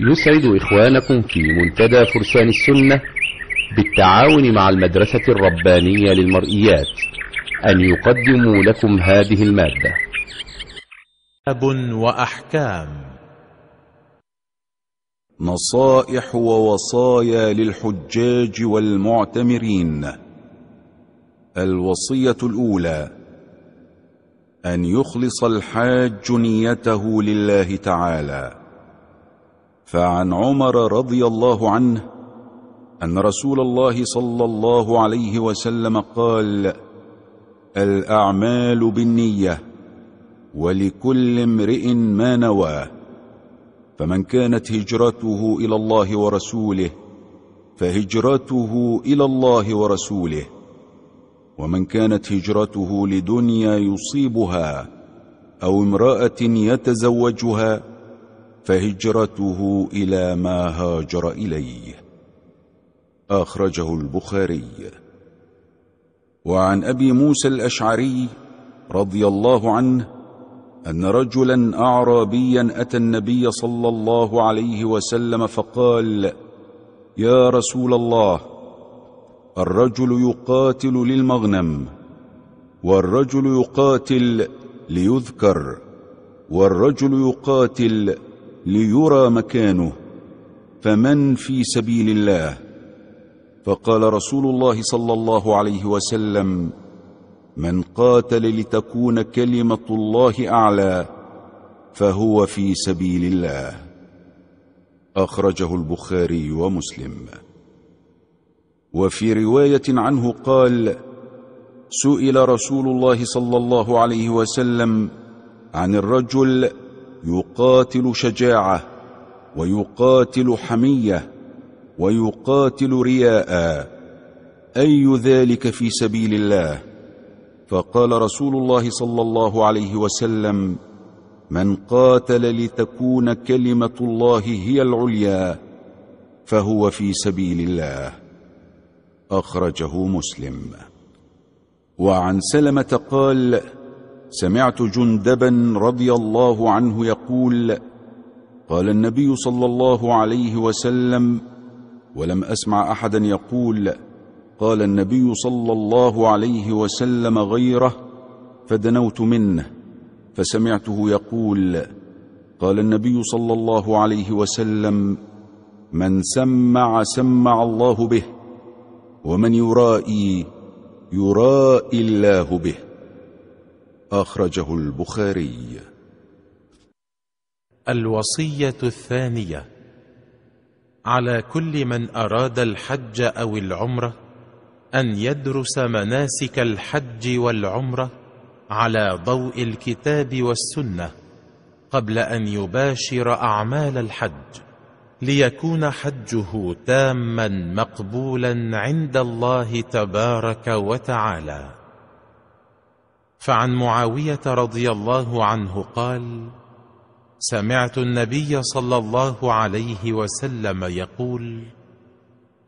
يسعد إخوانكم في منتدى فرسان السنة بالتعاون مع المدرسة الربانية للمرئيات أن يقدموا لكم هذه المادة أب وأحكام نصائح ووصايا للحجاج والمعتمرين الوصية الأولى أن يخلص الحاج نيته لله تعالى فعن عمر رضي الله عنه أن رسول الله صلى الله عليه وسلم قال الأعمال بالنية ولكل امرئ ما نوى فمن كانت هجرته إلى الله ورسوله فهجرته إلى الله ورسوله ومن كانت هجرته لدنيا يصيبها أو امرأة يتزوجها فهجرته إلى ما هاجر إليه أخرجه البخاري وعن أبي موسى الأشعري رضي الله عنه أن رجلا أعرابيا أتى النبي صلى الله عليه وسلم فقال يا رسول الله الرجل يقاتل للمغنم والرجل يقاتل ليذكر والرجل يقاتل ليرى مكانه فمن في سبيل الله فقال رسول الله صلى الله عليه وسلم من قاتل لتكون كلمة الله أعلى فهو في سبيل الله أخرجه البخاري ومسلم وفي رواية عنه قال سئل رسول الله صلى الله عليه وسلم عن الرجل يقاتل شجاعة ويقاتل حمية ويقاتل رياء أي ذلك في سبيل الله فقال رسول الله صلى الله عليه وسلم من قاتل لتكون كلمة الله هي العليا فهو في سبيل الله أخرجه مسلم وعن سلمة قال سمعت جندبا رضي الله عنه يقول قال النبي صلى الله عليه وسلم ولم أسمع أحدا يقول قال النبي صلى الله عليه وسلم غيره فدنوت منه فسمعته يقول قال النبي صلى الله عليه وسلم من سمع سمع الله به ومن يرائي يرائي الله به أخرجه البخاري الوصية الثانية على كل من أراد الحج أو العمرة أن يدرس مناسك الحج والعمرة على ضوء الكتاب والسنة قبل أن يباشر أعمال الحج ليكون حجه تاما مقبولا عند الله تبارك وتعالى فعن معاوية رضي الله عنه قال سمعت النبي صلى الله عليه وسلم يقول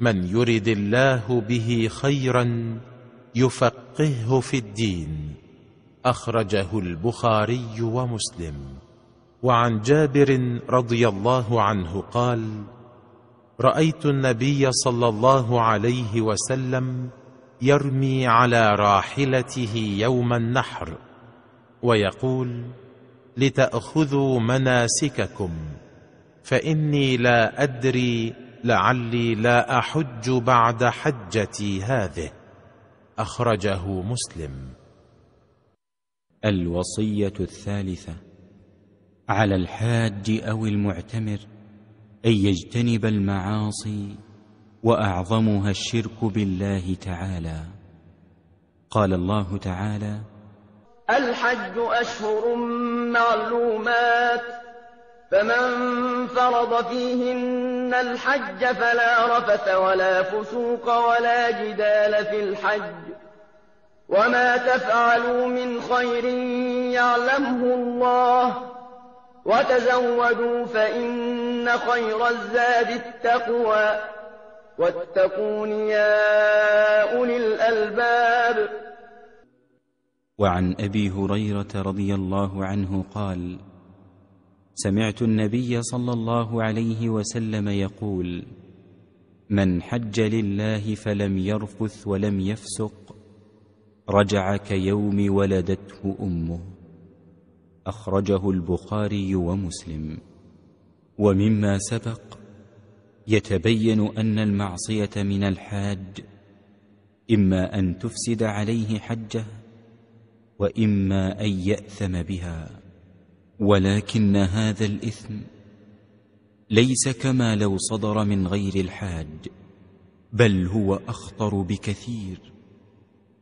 من يرد الله به خيرا يفقهه في الدين أخرجه البخاري ومسلم وعن جابر رضي الله عنه قال رأيت النبي صلى الله عليه وسلم يرمي على راحلته يوم النحر ويقول لتاخذوا مناسككم فاني لا ادري لعلي لا احج بعد حجتي هذه اخرجه مسلم الوصيه الثالثه على الحاج او المعتمر ان يجتنب المعاصي واعظمها الشرك بالله تعالى قال الله تعالى الحج اشهر معلومات فمن فرض فيهن الحج فلا رفث ولا فسوق ولا جدال في الحج وما تفعلوا من خير يعلمه الله وتزودوا فإن خير الزاد التقوى واتقون يا أولي الألباب وعن أبي هريرة رضي الله عنه قال سمعت النبي صلى الله عليه وسلم يقول من حج لله فلم يرفث ولم يفسق رجع كيوم ولدته أمه أخرجه البخاري ومسلم ومما سبق يتبين أن المعصية من الحاج إما أن تفسد عليه حجه وإما أن يأثم بها ولكن هذا الإثم ليس كما لو صدر من غير الحاج بل هو أخطر بكثير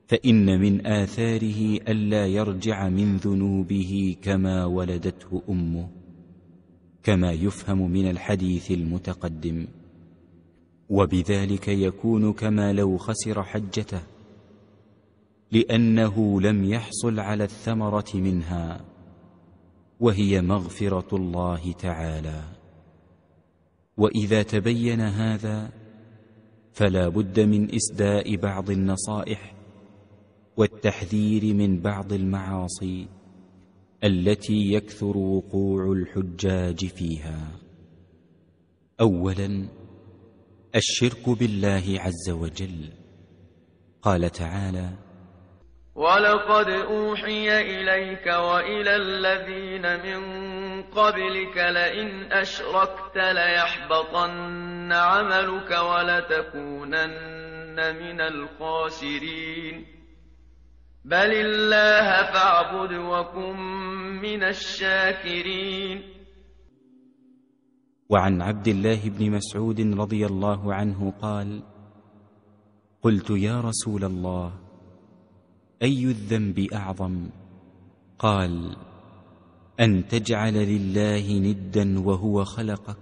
فإن من آثاره ألا يرجع من ذنوبه كما ولدته أمه كما يفهم من الحديث المتقدم وبذلك يكون كما لو خسر حجته لأنه لم يحصل على الثمرة منها وهي مغفرة الله تعالى وإذا تبين هذا فلا بد من إسداء بعض النصائح والتحذير من بعض المعاصي التي يكثر وقوع الحجاج فيها اولا الشرك بالله عز وجل قال تعالى ولقد اوحي اليك والى الذين من قبلك لئن اشركت ليحبطن عملك ولتكونن من الخاسرين بل الله فاعبد وكن من الشاكرين وعن عبد الله بن مسعود رضي الله عنه قال قلت يا رسول الله أي الذنب أعظم قال أن تجعل لله ندا وهو خلقك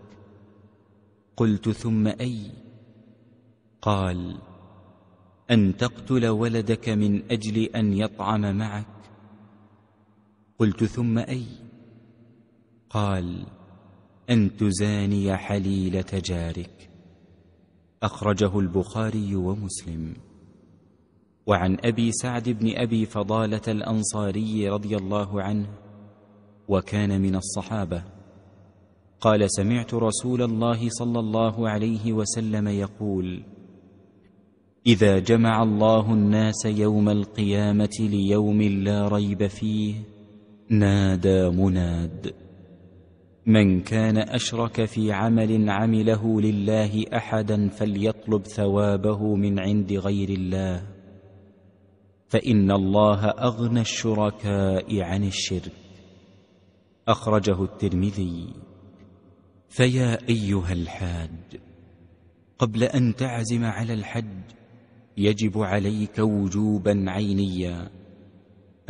قلت ثم أي قال أن تقتل ولدك من أجل أن يطعم معك قلت ثم أي قال أن تزاني حليلة جارك أخرجه البخاري ومسلم وعن أبي سعد بن أبي فضالة الأنصاري رضي الله عنه وكان من الصحابة قال سمعت رسول الله صلى الله عليه وسلم يقول إذا جمع الله الناس يوم القيامة ليوم لا ريب فيه نادى مناد من كان أشرك في عمل عمله لله أحدا فليطلب ثوابه من عند غير الله فإن الله أغنى الشركاء عن الشرك أخرجه الترمذي فيا أيها الحاج قبل أن تعزم على الحج يجب عليك وجوبا عينيا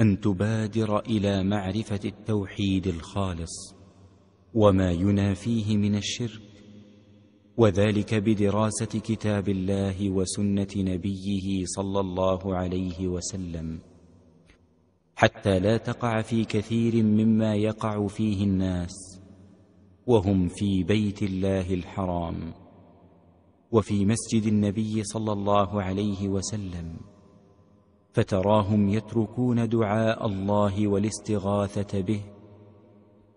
أن تبادر إلى معرفة التوحيد الخالص وما ينافيه من الشرك وذلك بدراسة كتاب الله وسنة نبيه صلى الله عليه وسلم حتى لا تقع في كثير مما يقع فيه الناس وهم في بيت الله الحرام وفي مسجد النبي صلى الله عليه وسلم فتراهم يتركون دعاء الله والاستغاثة به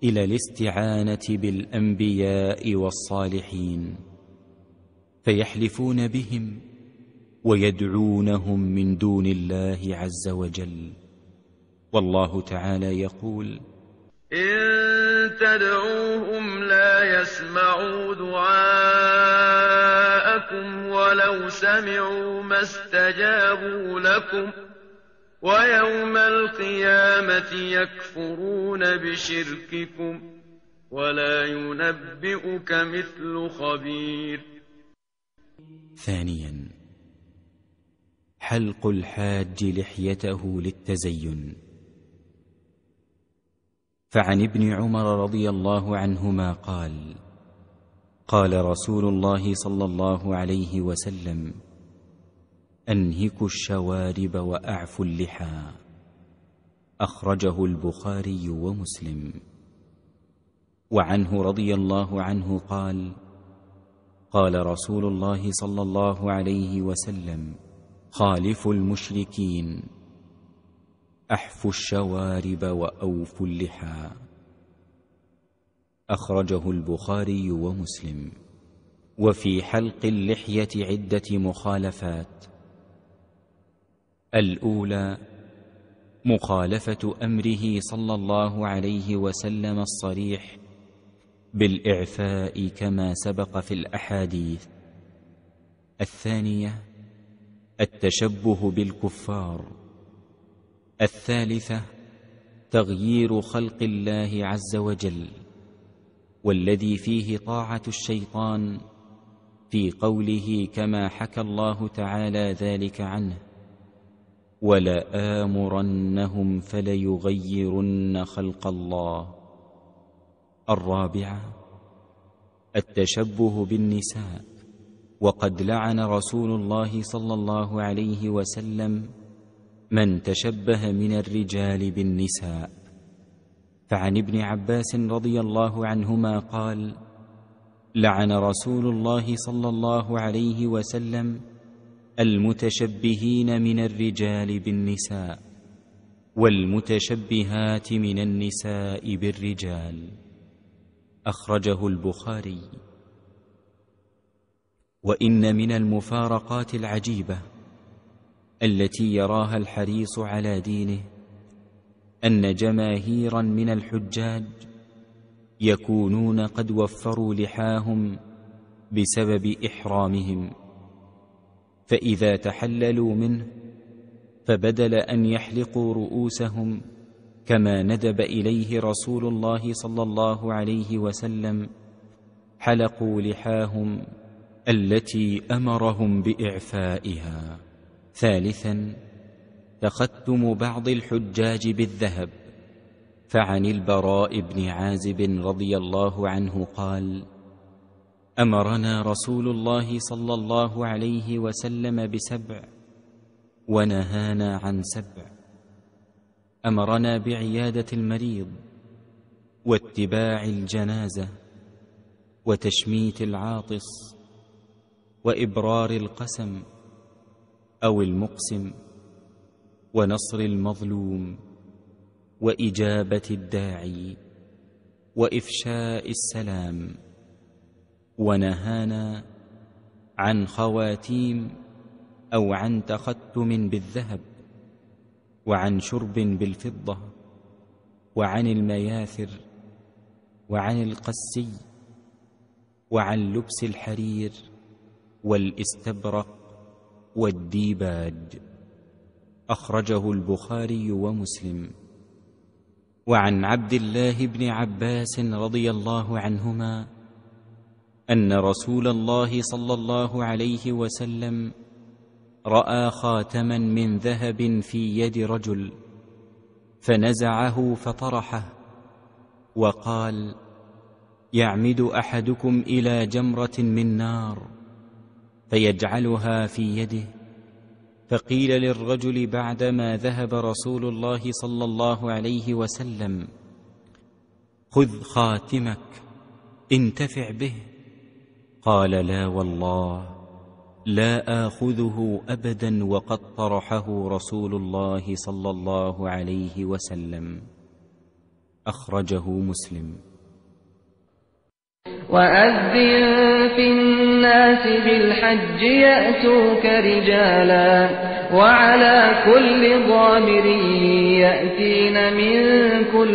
إلى الاستعانة بالأنبياء والصالحين فيحلفون بهم ويدعونهم من دون الله عز وجل والله تعالى يقول إن تدعوهم لا يسمعوا دعاءهم لكم ولو سمعوا ما استجابوا لكم ويوم القيامة يكفرون بشرككم ولا ينبئك مثل خبير ثانيا حلق الحاج لحيته للتزين فعن ابن عمر رضي الله عنهما قال قال رسول الله صلى الله عليه وسلم أنهكوا الشوارب وأعفوا اللحى أخرجه البخاري ومسلم وعنه رضي الله عنه قال قال رسول الله صلى الله عليه وسلم خالفوا المشركين أحفوا الشوارب وأوفوا اللحى أخرجه البخاري ومسلم وفي حلق اللحية عدة مخالفات الأولى مخالفة أمره صلى الله عليه وسلم الصريح بالإعفاء كما سبق في الأحاديث الثانية التشبه بالكفار الثالثة تغيير خلق الله عز وجل والذي فيه طاعة الشيطان في قوله كما حكى الله تعالى ذلك عنه ولآمرنهم فليغيرن خلق الله الرابعة التشبه بالنساء وقد لعن رسول الله صلى الله عليه وسلم من تشبه من الرجال بالنساء فعن ابن عباس رضي الله عنهما قال لعن رسول الله صلى الله عليه وسلم المتشبهين من الرجال بالنساء والمتشبهات من النساء بالرجال اخرجه البخاري وان من المفارقات العجيبه التي يراها الحريص على دينه أن جماهيرا من الحجاج يكونون قد وفروا لحاهم بسبب إحرامهم فإذا تحللوا منه فبدل أن يحلقوا رؤوسهم كما ندب إليه رسول الله صلى الله عليه وسلم حلقوا لحاهم التي أمرهم بإعفائها ثالثاً تختم بعض الحجاج بالذهب فعن البراء بن عازب رضي الله عنه قال امرنا رسول الله صلى الله عليه وسلم بسبع ونهانا عن سبع امرنا بعياده المريض واتباع الجنازه وتشميت العاطس وابرار القسم او المقسم ونصر المظلوم وإجابة الداعي وإفشاء السلام ونهانا عن خواتيم أو عن تختم بالذهب وعن شرب بالفضة وعن المياثر وعن القسي وعن لبس الحرير والاستبرق والديباج أخرجه البخاري ومسلم وعن عبد الله بن عباس رضي الله عنهما أن رسول الله صلى الله عليه وسلم رأى خاتما من ذهب في يد رجل فنزعه فطرحه وقال يعمد أحدكم إلى جمرة من نار فيجعلها في يده فقيل للرجل بعدما ذهب رسول الله صلى الله عليه وسلم خذ خاتمك انتفع به قال لا والله لا آخذه أبدا وقد طرحه رسول الله صلى الله عليه وسلم أخرجه مسلم وأذن في الناس بالحج يأتوك رجالا وعلى كل ضامر يأتين من كل